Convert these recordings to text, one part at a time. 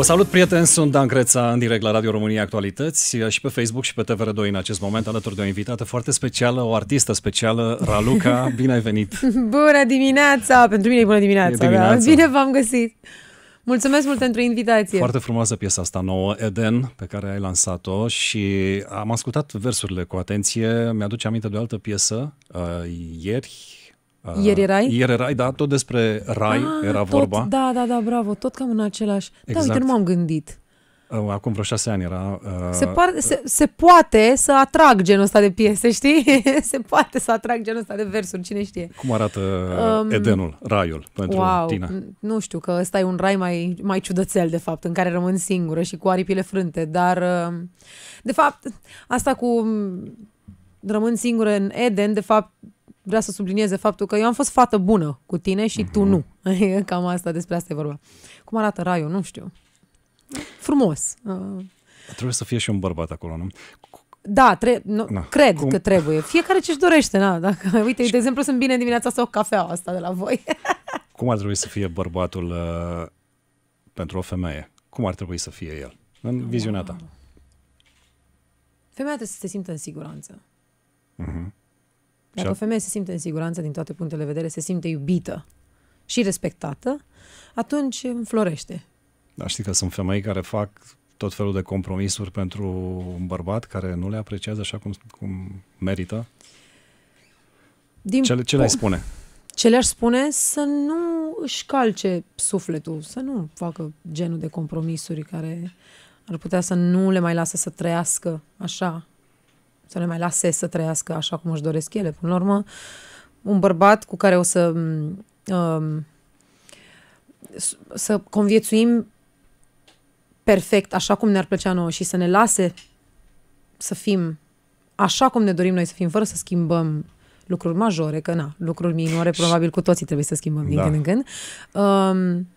Vă salut, prieteni! Sunt Dan Creța, în direct la Radio România Actualități și pe Facebook și pe TVR2 în acest moment, alături de o invitată foarte specială, o artistă specială, Raluca. Bine ai venit! Bună dimineața! Pentru mine e bună dimineața! E dimineața. Da. Bine v-am găsit! Mulțumesc mult pentru invitație. Foarte frumoasă piesa asta nouă, Eden, pe care ai lansat-o și am ascultat versurile cu atenție. Mi-aduce aminte de o altă piesă uh, ieri, Uh, ieri erai? Ieri erai, da, tot despre rai ah, era tot, vorba. Da, da, da, bravo, tot cam în același. Exact. Da, uite, exact. nu m-am gândit. Uh, acum vreo șase ani era. Uh, se, par, se, se poate să atrag genul ăsta de piese, știi? se poate să atrag genul ăsta de versuri, cine știe. Cum arată um, uh, Edenul, raiul pentru wow, tine? Nu știu, că ăsta e un rai mai, mai ciudățel, de fapt, în care rămân singură și cu aripile frânte, dar, um, de fapt, asta cu mm, rămân singură în Eden, de fapt, vrea să sublinieze faptul că eu am fost fată bună cu tine și uh-huh. tu mhm. nu. Cam asta, despre asta e vorba. Cum arată raiul? Nu știu. Frumos. Uh. Trebuie să fie și un bărbat acolo, nu? Da, tre- nu, na, cred cum? că trebuie. Fiecare ce-și dorește, na. Dacă, uite, și... de exemplu, sunt bine dimineața să o cafea asta de la voi. cum ar trebui să fie bărbatul uh, pentru o femeie? Cum ar trebui să fie el? În viziunea ta. Femeia trebuie să se simtă în siguranță. Dacă o femeie se simte în siguranță din toate punctele de vedere, se simte iubită și respectată, atunci înflorește. Dar știi că sunt femei care fac tot felul de compromisuri pentru un bărbat care nu le apreciază așa cum, cum merită? Din ce, ce le-ai spune? Ce le-aș spune? Să nu își calce sufletul, să nu facă genul de compromisuri care ar putea să nu le mai lasă să trăiască așa să le mai lase să trăiască așa cum își doresc ele. Până la urmă, un bărbat cu care o să mm, um, să conviețuim perfect, așa cum ne-ar plăcea nouă și să ne lase să fim așa cum ne dorim noi să fim, fără să schimbăm lucruri majore, că na, lucruri minore probabil cu toții trebuie să schimbăm din da. când în când. Um,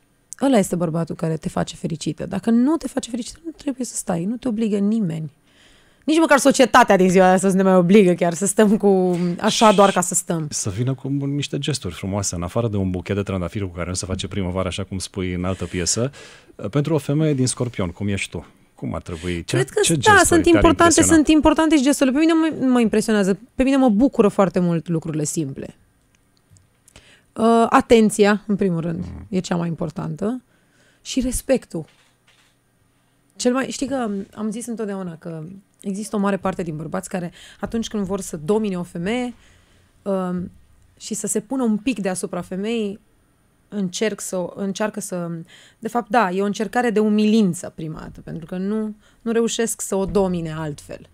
ăla este bărbatul care te face fericită. Dacă nu te face fericită, nu trebuie să stai, nu te obligă nimeni nici măcar societatea din ziua de astăzi ne mai obligă chiar să stăm cu așa doar ca să stăm. Să vină cu niște gesturi frumoase, în afară de un buchet de trandafiri cu care nu se face primăvară, așa cum spui în altă piesă, eh, pentru o femeie din Scorpion, cum ești tu. Cum ar trebui? Ce, Cred că ce da, sunt importante, sunt importante și gesturile. Pe mine mă, mă impresionează, pe mine mă bucură foarte mult lucrurile simple. Uh, atenția, în primul rând, mm. e cea mai importantă și respectul. Cel mai, știi că am zis întotdeauna că există o mare parte din bărbați care atunci când vor să domine o femeie um, și să se pună un pic deasupra femeii, încerc să, încearcă să... De fapt, da, e o încercare de umilință prima dată, pentru că nu, nu reușesc să o domine altfel.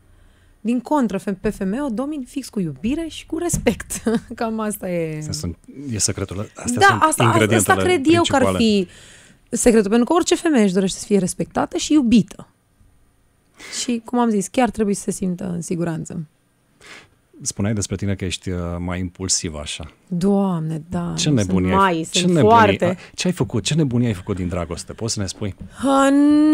Din contră, pe femeie o domin fix cu iubire și cu respect. Cam asta e... Asta sunt, e secretul. Astea da, sunt asta, asta cred eu că ar fi secretul, pentru că orice femeie își dorește să fie respectată și iubită. Și, cum am zis, chiar trebuie să se simtă în siguranță. Spuneai despre tine că ești uh, mai impulsiv așa. Doamne, da. Ce nebunie mai, ai, ce nebunie, foarte. Ce ai făcut? Ce nebunie ai făcut din dragoste? Poți să ne spui? A,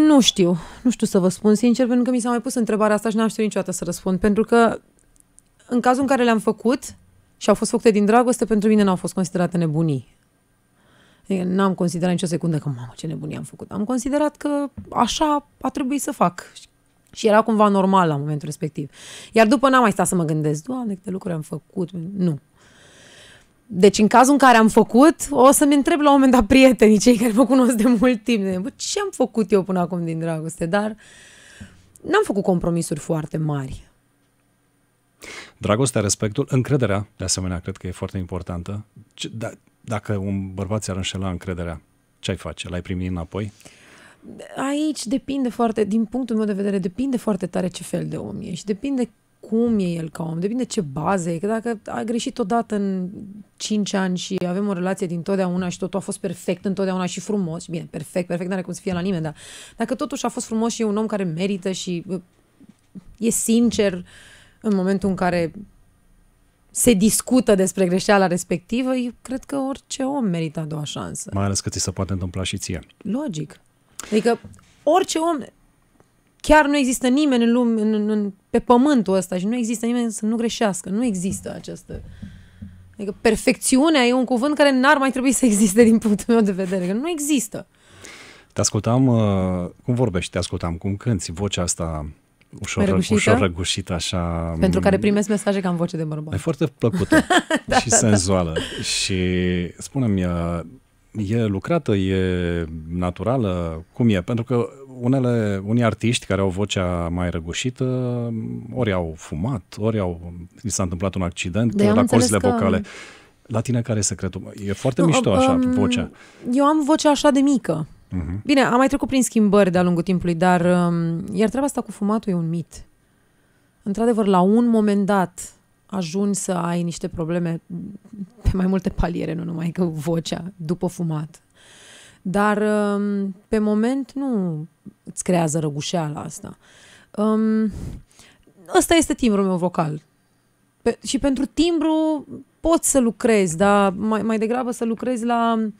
nu știu. Nu știu să vă spun sincer, pentru că mi s-a mai pus întrebarea asta și n-am știut niciodată să răspund. Pentru că în cazul în care le-am făcut și au fost făcute din dragoste, pentru mine n-au fost considerate nebunii. Adică n-am considerat nicio secundă că, mamă, ce nebunie am făcut. Am considerat că așa a trebuit să fac. Și era cumva normal la momentul respectiv. Iar după n-am mai stat să mă gândesc, doamne, câte lucruri am făcut. Nu. Deci în cazul în care am făcut, o să-mi întreb la un moment dat prietenii, cei care mă cunosc de mult timp, de, bă, ce am făcut eu până acum din dragoste, dar n-am făcut compromisuri foarte mari. Dragostea, respectul, încrederea, de asemenea, cred că e foarte importantă. Ce, da, dacă un bărbat ți-ar înșela încrederea, ce ai face? L-ai primi înapoi? Aici depinde foarte, din punctul meu de vedere, depinde foarte tare ce fel de om ești. Depinde cum e el ca om, depinde ce bază e, că dacă a greșit odată în 5 ani și avem o relație din totdeauna și totul a fost perfect întotdeauna și frumos, și bine, perfect, perfect, nu are cum să fie la nimeni, dar dacă totuși a fost frumos și e un om care merită și uh, e sincer în momentul în care se discută despre greșeala respectivă, eu cred că orice om merită a doua șansă. Mai ales că ți se poate întâmpla și ție. Logic. Adică orice om, chiar nu există nimeni în lume, în, în, pe pământul ăsta și nu există nimeni să nu greșească. Nu există această... Adică perfecțiunea e un cuvânt care n-ar mai trebui să existe din punctul meu de vedere, că nu există. Te ascultam, uh, cum vorbești, te ascultam, cum cânti, vocea asta ușor răgușită, ușor răgușită așa. Pentru care mm, primesc mesaje că am voce de bărbat. E foarte plăcută da, și da, da, da. senzuală. Da. Și spunem, e, e lucrată, e naturală, cum e? Pentru că unele, unii artiști care au vocea mai răgușită, ori au fumat, ori au, li s-a întâmplat un accident de la corzile că... vocale. La tine care e secretul? E foarte nu, mișto așa, um, vocea. Eu am vocea așa de mică. Uh-huh. Bine, am mai trecut prin schimbări de-a lungul timpului, dar um, iar treaba asta cu fumatul e un mit. Într-adevăr, la un moment dat ajungi să ai niște probleme pe mai multe paliere, nu numai că vocea după fumat. Dar um, pe moment nu îți creează răgușeala asta. Um, ăsta este timbrul meu vocal. Pe, și pentru timbru poți să lucrezi, dar mai, mai degrabă să lucrezi la uh,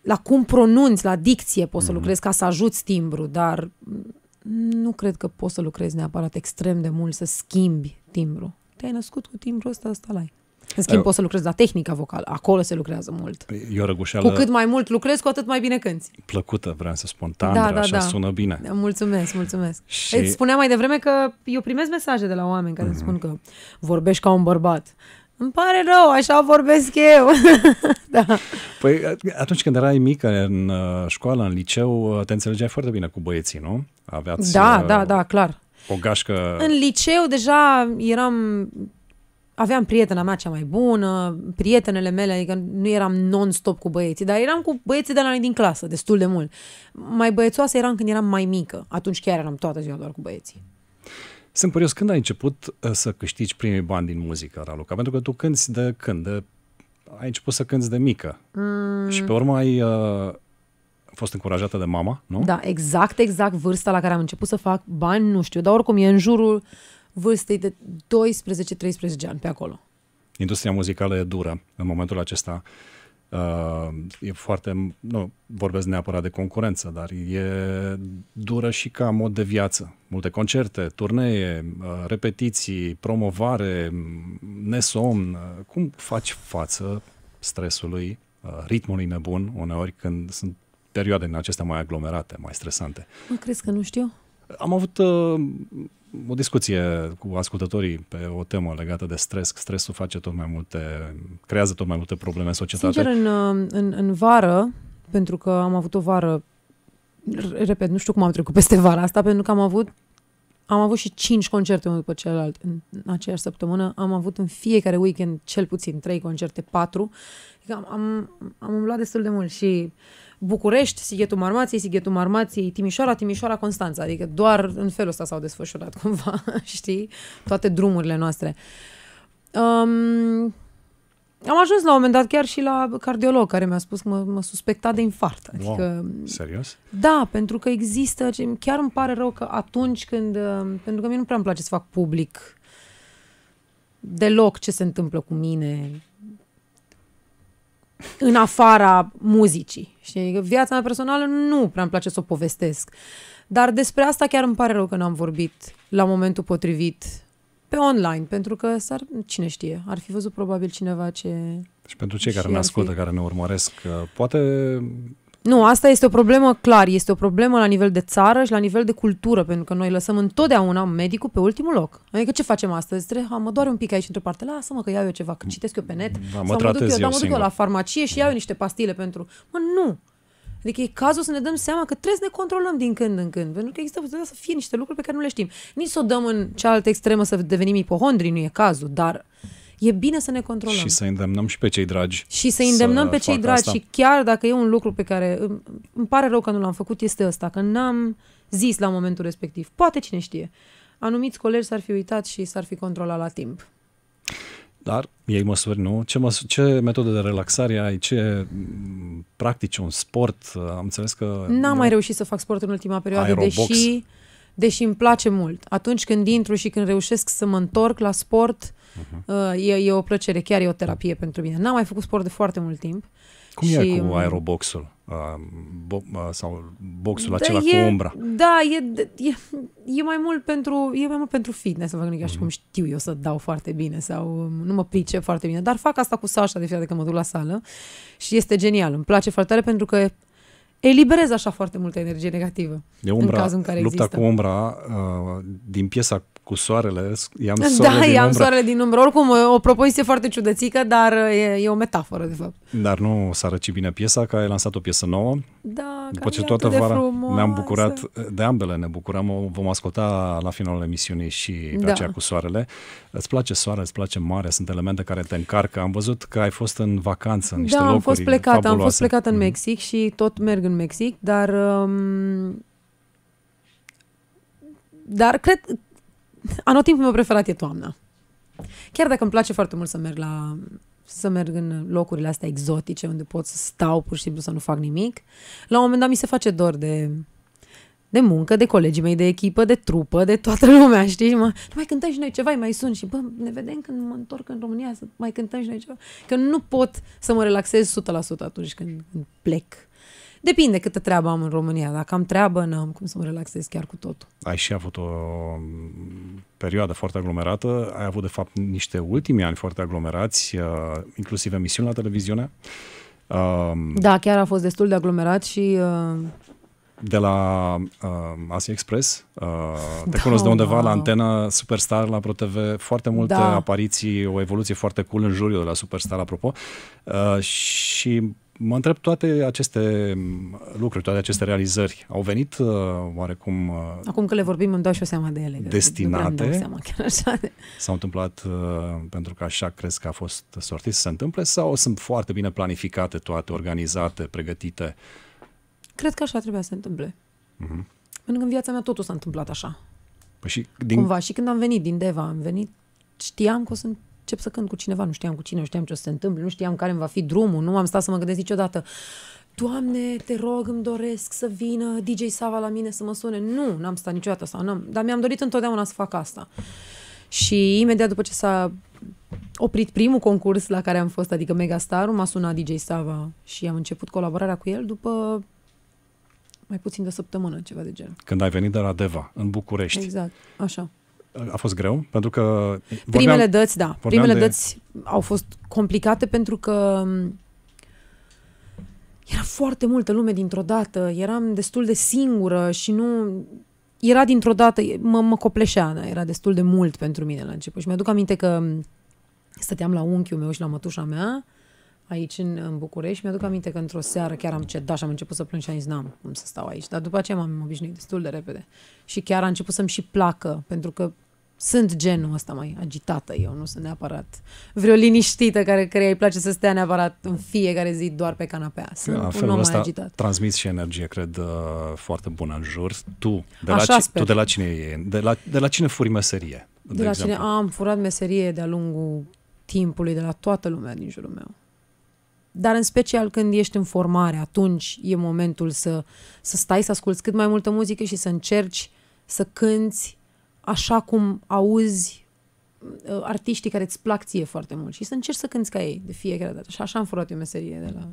la cum pronunți, la dicție poți mm-hmm. să mhm. lucrezi ca să ajuți timbru, dar nu cred că poți să lucrezi neapărat extrem de mult să schimbi timbru. Te-ai născut cu timbrul ăsta, ăsta l-ai. În schimb, eu... poți să lucrezi la tehnica vocală. Acolo se lucrează mult. Păi, e o răgușeală... Cu cât mai mult lucrezi, cu atât mai bine cânti. Plăcută, vreau să spun. Tandră, da, da, așa da. sună bine. Mulțumesc, mulțumesc. Și... Îți spuneam mai devreme că eu primesc mesaje de la oameni care mm-hmm. spun că vorbești ca un bărbat. Îmi pare rău, așa vorbesc eu. da. Păi atunci când erai mică în uh, școală, în liceu, uh, te înțelegeai foarte bine cu băieții, nu? Aveați da, uh, da, da, clar. O gașcă... În liceu deja eram aveam prietena mea cea mai bună, prietenele mele, adică nu eram non-stop cu băieții, dar eram cu băieții de la noi din clasă, destul de mult. Mai băiețoasă eram când eram mai mică, atunci chiar eram toată ziua doar cu băieții. Sunt curios, când ai început uh, să câștigi primii bani din muzică, Raluca? Pentru că tu cânti de când? De... Ai început să cânti de mică. Mm. Și pe urmă ai uh, fost încurajată de mama, nu? Da, exact, exact vârsta la care am început să fac bani, nu știu, dar oricum e în jurul vârstei de 12-13 ani, pe acolo. Industria muzicală e dură în momentul acesta. Uh, e foarte, nu vorbesc neapărat de concurență, dar e dură și ca mod de viață. Multe concerte, turnee, uh, repetiții, promovare, ehm, nesomn. Cum faci față stresului, uh, ritmului nebun uneori când sunt perioade în acestea mai aglomerate, mai stresante? nu crezi că nu știu? Am avut o discuție cu ascultătorii pe o temă legată de stres. Stresul face tot mai multe, creează tot mai multe probleme în societate. Sincer, în, în, în vară, pentru că am avut o vară, repet, nu știu cum am trecut peste vara asta, pentru că am avut am avut și cinci concerte unul după celălalt în, aceeași săptămână. Am avut în fiecare weekend cel puțin trei concerte, patru. Adică am, am, am umblat destul de mult și București, Sighetul Marmației, Sighetul Marmației, Timișoara, Timișoara, Constanța. Adică doar în felul ăsta s-au desfășurat cumva, știi? Toate drumurile noastre. Um, am ajuns la un moment dat chiar și la cardiolog care mi-a spus că mă, mă suspecta de infart. Adică, wow. Serios? Da, pentru că există, chiar îmi pare rău că atunci când, uh, pentru că mie nu prea îmi place să fac public deloc ce se întâmplă cu mine în afara muzicii. și adică Viața mea personală nu prea îmi place să o povestesc. Dar despre asta chiar îmi pare rău că n-am vorbit la momentul potrivit pe online, pentru că s-ar, cine știe, ar fi văzut probabil cineva ce... Și pentru cei care ne ascultă, fi... care ne urmăresc, uh, poate nu, asta este o problemă clar, este o problemă la nivel de țară și la nivel de cultură, pentru că noi lăsăm întotdeauna medicul pe ultimul loc. Adică ce facem astăzi? Tre- ha, mă doare un pic aici într-o parte, lasă-mă că iau eu ceva, că citesc eu pe net, da, mă sau mă duc eu, eu, da, mă duc eu la farmacie și iau eu niște pastile pentru... Mă, nu! Adică e cazul să ne dăm seama că trebuie să ne controlăm din când în când, pentru că există posibilitatea să fie niște lucruri pe care nu le știm. Nici să o dăm în cealaltă extremă să devenim ipohondri, nu e cazul, dar e bine să ne controlăm. Și să îndemnăm și pe cei dragi. Și să îndemnăm pe cei dragi asta. și chiar dacă e un lucru pe care îmi pare rău că nu l-am făcut, este ăsta, că n-am zis la momentul respectiv. Poate cine știe. Anumiți colegi s-ar fi uitat și s-ar fi controlat la timp. Dar ei măsuri, nu? Ce, măs- ce metodă de relaxare ai? Ce mm, practici? Un sport? Am înțeles că... N-am eu... mai reușit să fac sport în ultima perioadă, Aerobox. deși, deși îmi place mult. Atunci când intru și când reușesc să mă întorc la sport, uh-huh. e, e o plăcere, chiar e o terapie pentru mine. N-am mai făcut sport de foarte mult timp. Uh, cum și... e cu aeroboxul? Bo- sau boxul da, acela e, cu umbra. Da, e, e, e, mai mult pentru, e mai mult pentru fitness, să fac mm-hmm. cum mhm. știu eu să dau foarte bine sau um, nu mă pricep foarte bine, dar fac asta cu Sasha de fiecare când mă duc la sală și este genial. Îmi place foarte tare pentru că eliberez așa foarte multă energie negativă. E umbra, în cazul în care lupta există. cu umbra uh, din piesa cu soarele, i-am da, soarele da, din i-am umbră. soarele din umbră. Oricum, o propoziție foarte ciudățică, dar e, e o metaforă, de fapt. Dar nu s-a răcit bine piesa, că ai lansat o piesă nouă. Da, După ce toată vara ne-am bucurat, de ambele ne bucuram, vom asculta la finalul emisiunii și pe da. aceea cu soarele. Îți place soarele, îți place mare, sunt elemente care te încarcă. Am văzut că ai fost în vacanță, în niște da, locuri am fost plecat, fabuloase. am fost plecat în mhm. Mexic mm-hmm. și tot merg în Mexic, dar... Um, dar cred, Anotimpul meu preferat e toamna. Chiar dacă îmi place foarte mult să merg la să merg în locurile astea exotice unde pot să stau pur și simplu să nu fac nimic, la un moment dat mi se face dor de de muncă, de colegii mei, de echipă, de trupă, de toată lumea, știi? Mă, mai cântăm și noi ceva, mai sun și bă, ne vedem când mă întorc în România să mai cântăm și noi ceva. Că nu pot să mă relaxez 100% atunci când, când plec Depinde câtă treabă am în România. Dacă am treabă, n-am cum să mă relaxez chiar cu totul. Ai și avut o um, perioadă foarte aglomerată. Ai avut, de fapt, niște ultimii ani foarte aglomerați, uh, inclusiv emisiuni la televiziune. Um, da, chiar a fost destul de aglomerat și uh, de la uh, Asia Express. Uh, te da, cunosc de undeva da. la antena Superstar la ProTV, foarte multe da. apariții, o evoluție foarte cool în jurul de la Superstar, apropo. Uh, și mă întreb, toate aceste lucruri, toate aceste realizări au venit uh, oarecum... Uh, Acum că le vorbim îmi dau și o seama de ele. Destinate? Nu seama, chiar așa. S-au întâmplat uh, pentru că așa crezi că a fost sortit să se întâmple sau sunt foarte bine planificate toate, organizate, pregătite? Cred că așa trebuia să se întâmple. Uh-huh. Pentru că în viața mea totul s-a întâmplat așa. Păi și din... Cumva, și când am venit din Deva, am venit, știam că o să încep să cânt cu cineva, nu știam cu cine, nu știam ce o să se întâmple, nu știam care îmi va fi drumul, nu am stat să mă gândesc niciodată. Doamne, te rog, îmi doresc să vină DJ Sava la mine să mă sune. Nu, n-am stat niciodată sau n-am, dar mi-am dorit întotdeauna să fac asta. Și imediat după ce s-a oprit primul concurs la care am fost, adică Star, m-a sunat DJ Sava și am început colaborarea cu el după mai puțin de o săptămână, ceva de genul. Când ai venit de la Deva, în București. Exact, așa a fost greu, pentru că... Vorbeam, Primele dăți, da. Primele de... dăți au fost complicate pentru că mm, era foarte multă lume dintr-o dată, eram destul de singură și nu... Era dintr-o dată, mă, mă copleșea, da? era destul de mult pentru mine la început. Și mi-aduc aminte că mm, stăteam la unchiul meu și la mătușa mea, aici în, în București. Mi-aduc aminte că într-o seară chiar am cedat și am început să plâng și am zis, n-am cum să stau aici. Dar după aceea m-am obișnuit destul de repede. Și chiar a început să-mi și placă, pentru că sunt genul ăsta mai agitată eu, nu sunt neapărat vreo liniștită care, care îi place să stea neapărat în fiecare zi doar pe canapea. Sunt în felul un om mai agitat. transmiți și energie, cred, uh, foarte bună în jur. Tu, de, Așa la, sper. tu de la cine e? De la, de la cine furi meserie? De, de la cine am furat meserie de-a lungul timpului, de la toată lumea din jurul meu. Dar în special când ești în formare, atunci e momentul să, să stai, să asculți cât mai multă muzică și să încerci să cânți așa cum auzi uh, artiștii care îți plac ție foarte mult și să încerci să cânti ca ei de fiecare dată. Și așa am furat eu meserie de la...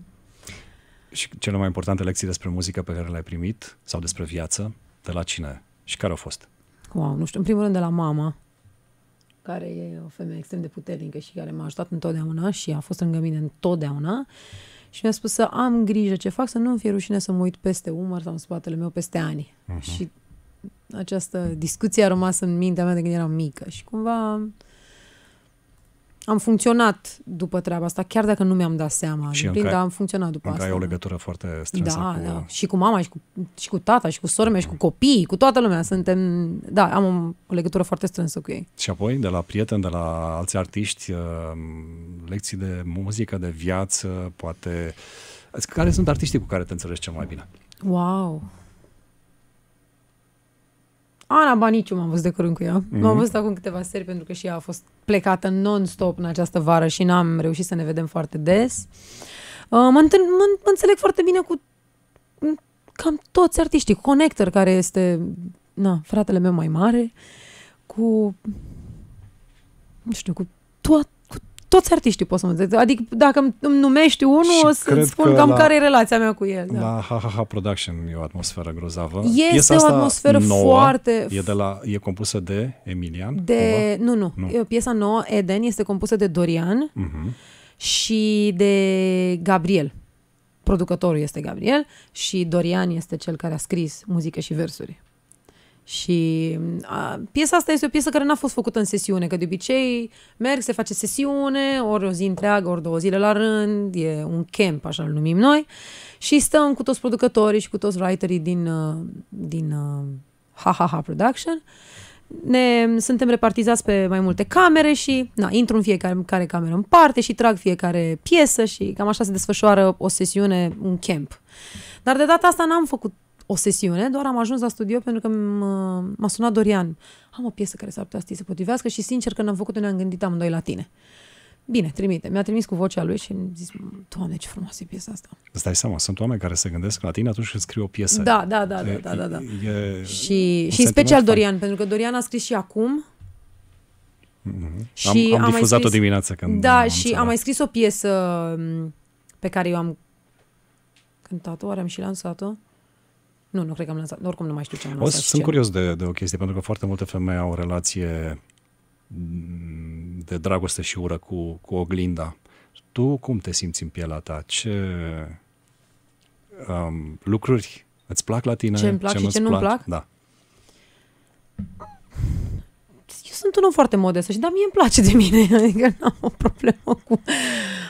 Și cele mai importante lecții despre muzică pe care le-ai primit sau despre viață, de la cine și care au fost? Wow, nu știu, în primul rând de la mama, care e o femeie extrem de puternică și care m-a ajutat întotdeauna și a fost lângă mine întotdeauna și mi-a spus să am grijă ce fac, să nu-mi fie rușine să mă uit peste umăr sau în spatele meu peste ani. Uh-huh. Și această discuție a rămas în mintea mea de când eram mică și cumva am funcționat după treaba asta, chiar dacă nu mi-am dat seama. Și plin, dar am funcționat după încă asta. ai o legătură foarte strânsă da, cu... Da, și cu mama, și cu, și cu tata, și cu sormea, mm și cu mhm. copiii, cu toată lumea. Suntem, da, am o, o legătură foarte strânsă cu ei. Și apoi, de la prieteni, de la alți artiști, uh, lecții de muzică, de viață, poate... Care sunt artiștii cu care te înțelegi cel mai bine? Wow! Ana Baniciu m-am văzut de curând cu ea. Mm-hmm. M-am mhm. văzut acum câteva seri pentru că și ea a fost plecată non-stop în această vară și n-am reușit să ne vedem foarte des. Uh, mă, mă înțeleg foarte bine cu cam toți artiștii. Connector, care este na, fratele meu mai mare, cu nu știu, cu toată toți artiștii pot să mă zic. Adică dacă îmi numești unul, o să-ți spun cam la, care e relația mea cu el. Da. La ha Production e o atmosferă grozavă. Este Piesa o atmosferă nouă, foarte... E, de la, e compusă de Emilian? De... Nu, nu, nu. E piesa nouă, Eden, este compusă de Dorian uh-huh. și de Gabriel. Producătorul este Gabriel și Dorian este cel care a scris muzică și versuri. Și a, piesa asta este o piesă care n-a fost făcută în sesiune, că de obicei merg, se face sesiune, ori o zi întreagă, ori două zile la rând, e un camp, așa îl numim noi, și stăm cu toți producătorii și cu toți writerii din, din HaHaHa Production. Ne, suntem repartizați pe mai multe camere și na, intru în fiecare care cameră în parte și trag fiecare piesă și cam așa se desfășoară o sesiune, un camp. Dar de data asta n-am făcut o sesiune, doar am ajuns la studio pentru că m-a sunat Dorian. Am o piesă care s-ar putea să se potrivească și sincer că n-am făcut-o, ne-am gândit amândoi la tine. Bine, trimite. Mi-a trimis cu vocea lui și am zis, Doamne, ce frumoasă e piesa asta. Îți dai seama, sunt oameni care se gândesc la tine atunci când scriu o piesă. Da, da, da, da e, da, da, da. E și, și special Dorian, pentru că Dorian a scris și acum. Mm-hmm. Și am, am, am difuzat-o scris... dimineață când Da, am și am mai scris o piesă mm, pe care eu am cântat-o, oare am și lansat-o. Nu, nu cred că am lansat. Oricum nu mai știu ce am lansat. O, sunt curios de, de o chestie, pentru că foarte multe femei au o relație de dragoste și ură cu, cu oglinda. Tu cum te simți în pielea ta? Ce um, lucruri îți plac la tine? Ce îmi plac ce și ce nu-mi plac? Da. Eu sunt un om foarte modest și dar mie îmi place de mine, adică nu am o problemă cu...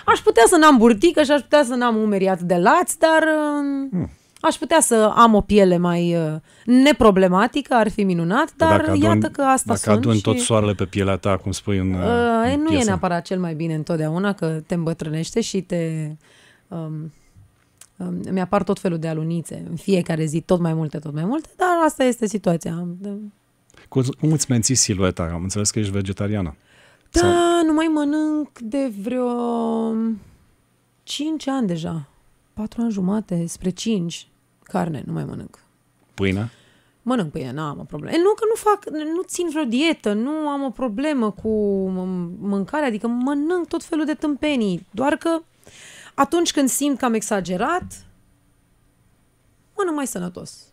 Aș putea să n-am burtică și aș putea să n-am umeri atât de lați, dar... Um, hmm aș putea să am o piele mai uh, neproblematică, ar fi minunat, dar dacă adun, iată că asta Dacă aduni și... tot soarele pe pielea ta, cum spui în, uh, uh în Nu piesă. e neapărat cel mai bine întotdeauna, că te îmbătrânește și te... Um, um mi-apar tot felul de alunițe, în fiecare zi tot mai multe, tot mai multe, dar asta este situația. Da. Cum, cum îți menții silueta? Am înțeles că ești vegetariană. Da, Sau... nu mai mănânc de vreo 5 ani deja. 4 ani jumate, spre 5 carne, nu mai mănânc. Pâine? Mănânc pâine, nu am o problemă. E, nu că nu fac, nu țin vreo dietă, nu am o problemă cu mâncarea, adică mănânc tot felul de tâmpenii, doar că atunci când simt că am exagerat, mănânc mai sănătos.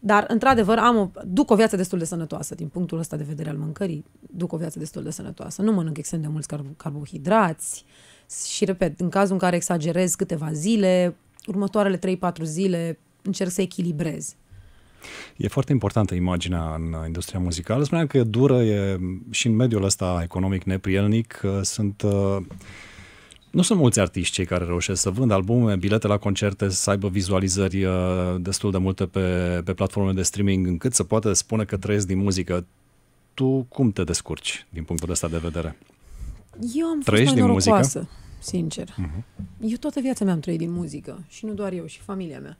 Dar, într-adevăr, am o, duc o viață destul de sănătoasă din punctul ăsta de vedere al mâncării. Duc o viață destul de sănătoasă. Nu mănânc extrem de mulți carbohidrați. Și, repet, în cazul în care exagerez câteva zile, următoarele 3-4 zile încerc să echilibrez. E foarte importantă imaginea în industria muzicală. Spuneam că dură e, și în mediul ăsta economic neprielnic. Sunt, uh, nu sunt mulți artiști cei care reușesc să vândă albume, bilete la concerte, să aibă vizualizări uh, destul de multe pe, pe platforme de streaming, încât să poată spune că trăiesc din muzică. Tu cum te descurci din punctul ăsta de vedere? Eu am fost Trăiești mai din norocoasă. Muzică? sincer. Uh-huh. Eu toată viața mea am trăit din muzică și nu doar eu, și familia mea.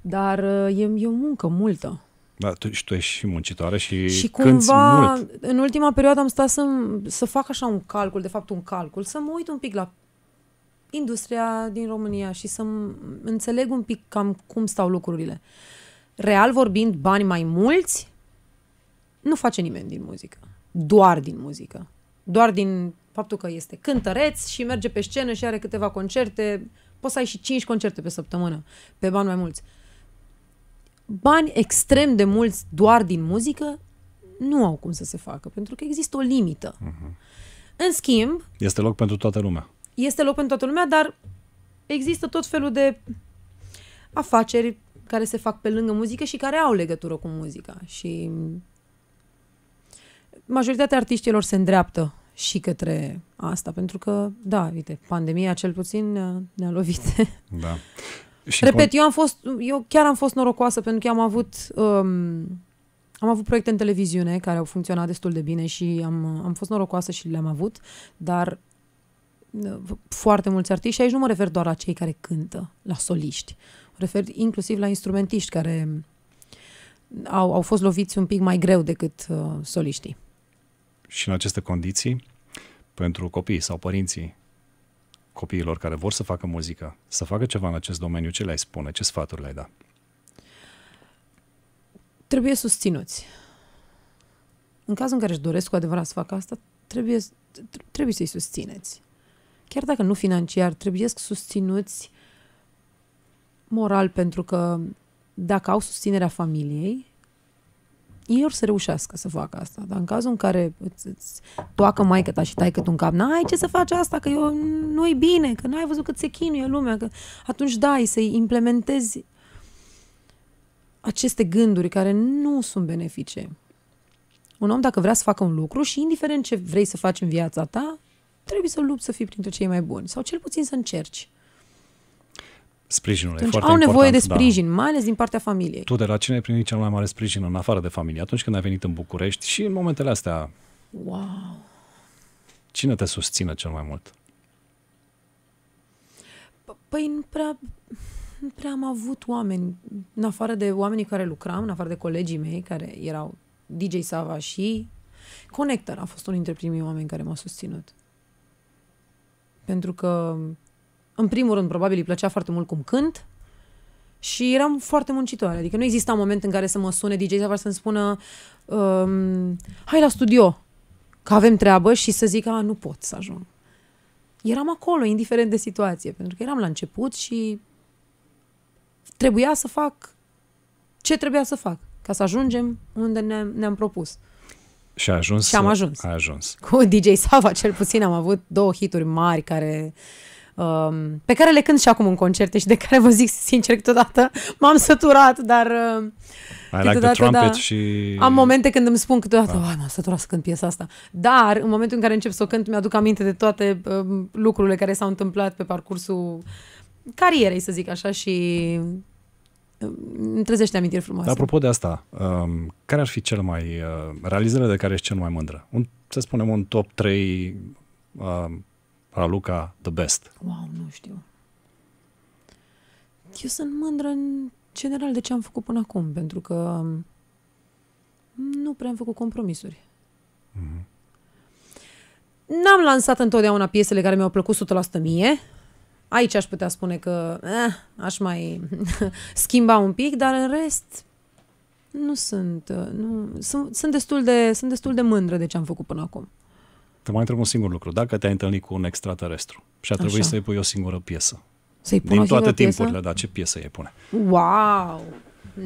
Dar uh, e, e o muncă multă. Da, tu, și tu ești și muncitoare și, și cumva, mult. în ultima perioadă am stat să, să fac așa un calcul, de fapt un calcul, să mă uit un pic la industria din România și să înțeleg un pic cam cum stau lucrurile. Real vorbind, bani mai mulți nu face nimeni din muzică. Doar din muzică. Doar din faptul că este cântăreț și merge pe scenă și are câteva concerte, poți să ai și 5 concerte pe săptămână, pe bani mai mulți. Bani extrem de mulți doar din muzică nu au cum să se facă, pentru că există o limită. Uh-huh. În schimb... Este loc pentru toată lumea. Este loc pentru toată lumea, dar există tot felul de afaceri care se fac pe lângă muzică și care au legătură cu muzica. Și majoritatea artiștilor se îndreaptă și către asta, pentru că, da, uite, pandemia cel puțin ne-a, lovit. Da. Și Repet, eu am fost, eu chiar am fost norocoasă pentru că am avut um, am avut proiecte în televiziune care au funcționat destul de bine și am, am fost norocoasă și le-am avut, dar uh, foarte mulți artiști, și aici nu mă refer doar la cei care cântă, la soliști. Mă refer inclusiv la instrumentiști care au, au fost loviți un pic mai greu decât uh, soliștii și în aceste condiții, pentru copiii sau părinții copiilor care vor să facă muzică, să facă ceva în acest domeniu, ce le-ai spune, ce sfaturi le-ai da? Trebuie susținuți. În cazul în care își doresc cu adevărat să facă asta, trebuie, trebuie să-i susțineți. Chiar dacă nu financiar, trebuie să susținuți moral pentru că dacă au susținerea familiei, ei or să reușească să facă asta. Dar în cazul în care îți, îți toacă maică ta și tai cât un cap, n-ai ce să faci asta, că eu, nu e bine, că n-ai văzut cât se chinuie lumea, că atunci dai să-i implementezi aceste gânduri care nu sunt benefice. Un om, dacă vrea să facă un lucru și indiferent ce vrei să faci în viața ta, trebuie să lupți să fii printre cei mai buni sau cel puțin să încerci sprijinul. Atunci e foarte au nevoie important, de da. sprijin, da. mai ales din partea familiei. Tu de la cine ai primit cel mai mare sprijin în afară de familie atunci când ai venit în București și în momentele astea? Wow! Cine te susține cel mai mult? Păi nu prea, nu prea am avut oameni, în afară de oamenii care lucram, în afară de colegii mei care erau DJ Sava și Connector a fost unul dintre primii oameni care m-a susținut. Pentru că în primul rând, probabil îi plăcea foarte mult cum cânt și eram foarte muncitoare. Adică nu exista moment în care să mă sune DJ sau să-mi spună um, hai la studio, că avem treabă și să zic, a, nu pot să ajung. Eram acolo, indiferent de situație, pentru că eram la început și trebuia să fac ce trebuia să fac ca să ajungem unde ne-am, ne-am propus. Și a ajuns. Și am ajuns. A ajuns. Cu DJ Sava, cel puțin, am avut două hituri mari care um, pe care le cânt și acum în concerte și de care vă zic sincer câteodată m-am săturat, dar um, I like the trumpet da, și... Am momente când îmi spun câteodată, ah. m-am săturat să cânt piesa asta. Dar în momentul în care încep să o cânt, mi-aduc aminte de toate uh, lucrurile care s-au întâmplat pe parcursul carierei, să zic așa, și um, îmi trezește amintiri frumoase. Apropo de asta, um, care ar fi cel mai, uh, realizările de care ești cel mai mândră? Un, să spunem un top 3 uh, Raluca The Best? Wow, nu știu. Eu sunt mândră în general de ce am făcut până acum, pentru că nu prea am făcut compromisuri. Mm-hmm. N-am lansat întotdeauna piesele care mi-au plăcut 100% mie. Aici aș putea spune că eh, aș mai schimba un pic, dar în rest nu sunt, nu, sunt, sunt, destul de, sunt destul de mândră de ce am făcut până acum. Te mai întreb un singur lucru. Dacă te-ai întâlnit cu un extraterestru și a trebuit să-i pui o singură piesă, să-i pun Din toate timpurile, piesă? da, ce piesă îi pune? Wow!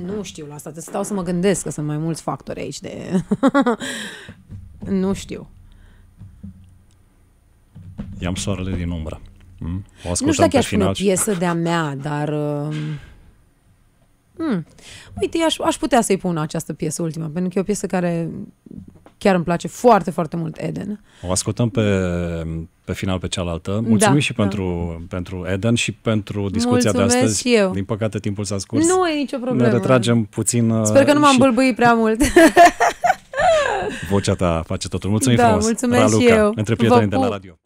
Nu știu la asta, te stau să mă gândesc că sunt mai mulți factori aici de... nu știu. I-am soarele din umbră. Mm? O nu știu dacă aș pune piesă de-a mea, dar... Mm. Uite, aș, aș putea să-i pun această piesă ultima, pentru că e o piesă care Chiar îmi place foarte, foarte mult Eden. O ascultăm pe, pe final pe cealaltă. Da. Mulțumim da, și da. pentru, pentru Eden și pentru discuția Mulțumesc de astăzi. Și eu. Din păcate timpul s-a scurs. Nu e nicio problemă. Ne retragem puțin. Uh, Sper că nu m-am și... bâlbâit prea mult. Vocea ta face totul. Mulțumim da, frumos. mulțumesc Raluca, și eu. între prietenii Vă de la radio.